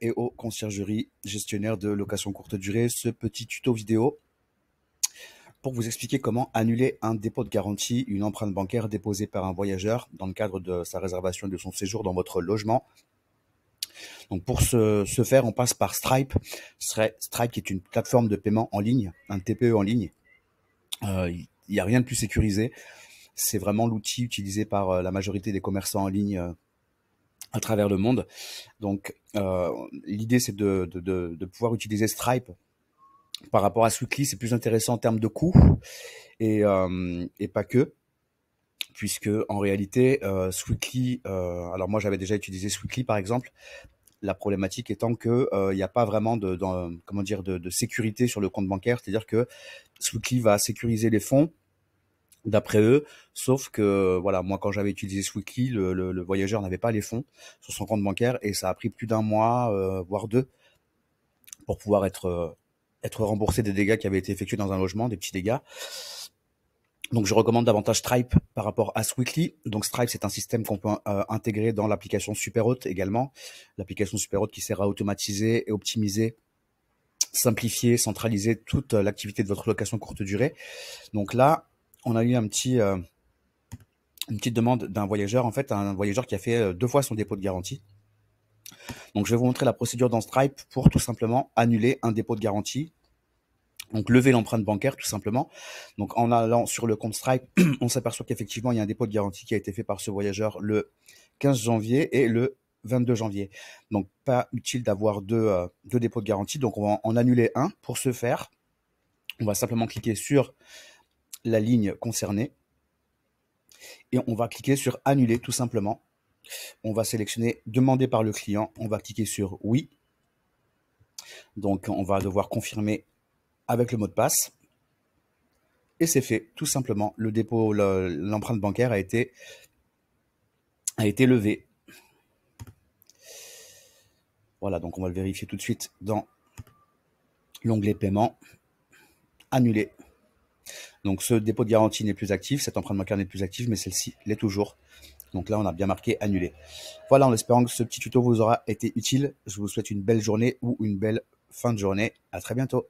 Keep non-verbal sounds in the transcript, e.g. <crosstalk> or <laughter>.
et aux conciergeries gestionnaires de location courte durée ce petit tuto vidéo pour vous expliquer comment annuler un dépôt de garantie, une empreinte bancaire déposée par un voyageur dans le cadre de sa réservation et de son séjour dans votre logement. Donc pour ce, faire, on passe par Stripe. Stripe est une plateforme de paiement en ligne, un TPE en ligne. Euh, il n'y a rien de plus sécurisé. C'est vraiment l'outil utilisé par euh, la majorité des commerçants en ligne euh, à travers le monde. Donc, euh, l'idée, c'est de, pouvoir utiliser Stripe par rapport à Sweetly. C'est plus intéressant en termes de coût et, euh, et pas que, puisque en réalité, euh, Sweetly, euh, alors moi, j'avais déjà utilisé Sweetly, par exemple. La problématique étant que euh, il n'y a pas vraiment de, comment dire de, sécurité sur le compte bancaire, c'est-à-dire que Sweetly va sécuriser les fonds, d'après eux. Sauf que, voilà, moi, quand j'avais utilisé Swiki, le, voyageur n'avait pas les fonds sur son compte bancaire et ça a pris plus d'un mois, euh, voire deux, pour pouvoir être, euh, être remboursé des dégâts qui avaient été effectués dans un logement, des petits dégâts. Donc, je recommande davantage Stripe par rapport à Sweekly. Donc, Stripe, c'est un système qu'on peut euh, intégrer dans l'application SuperHot également. L'application SuperHot qui sert à automatiser et optimiser simplifier, centraliser toute l'activité de votre location courte durée. Donc là, on a eu un petit, euh, une petite demande d'un voyageur, en fait, un voyageur qui a fait euh, deux fois son dépôt de garantie. Donc, je vais vous montrer la procédure dans Stripe pour tout simplement annuler un dépôt de garantie. Donc, lever l'empreinte bancaire, tout simplement. Donc, en allant sur le compte Stripe, <clears throat> on s'aperçoit qu'effectivement, il y a un dépôt de garantie qui a été fait par ce voyageur le 15 janvier et le 22 janvier. Donc, pas utile d'avoir deux, euh, deux, dépôts de garantie. Donc, on va en annuler un. Pour ce faire, on va simplement cliquer sur la ligne concernée. Et on va cliquer sur annuler tout simplement. On va sélectionner demandé par le client. On va cliquer sur oui. Donc on va devoir confirmer avec le mot de passe. Et c'est fait, tout simplement. Le dépôt, l'empreinte bancaire a été, a été levé. Voilà, donc on va le vérifier tout de suite dans l'onglet paiement. Annuler. Donc ce dépôt de garantie n'est plus actif, cette empreinte bancaire n'est plus active, mais celle-ci l'est toujours. Donc là, on a bien marqué annulé. Voilà, en espérant que ce petit tuto vous aura été utile. Je vous souhaite une belle journée ou une belle fin de journée. À très bientôt.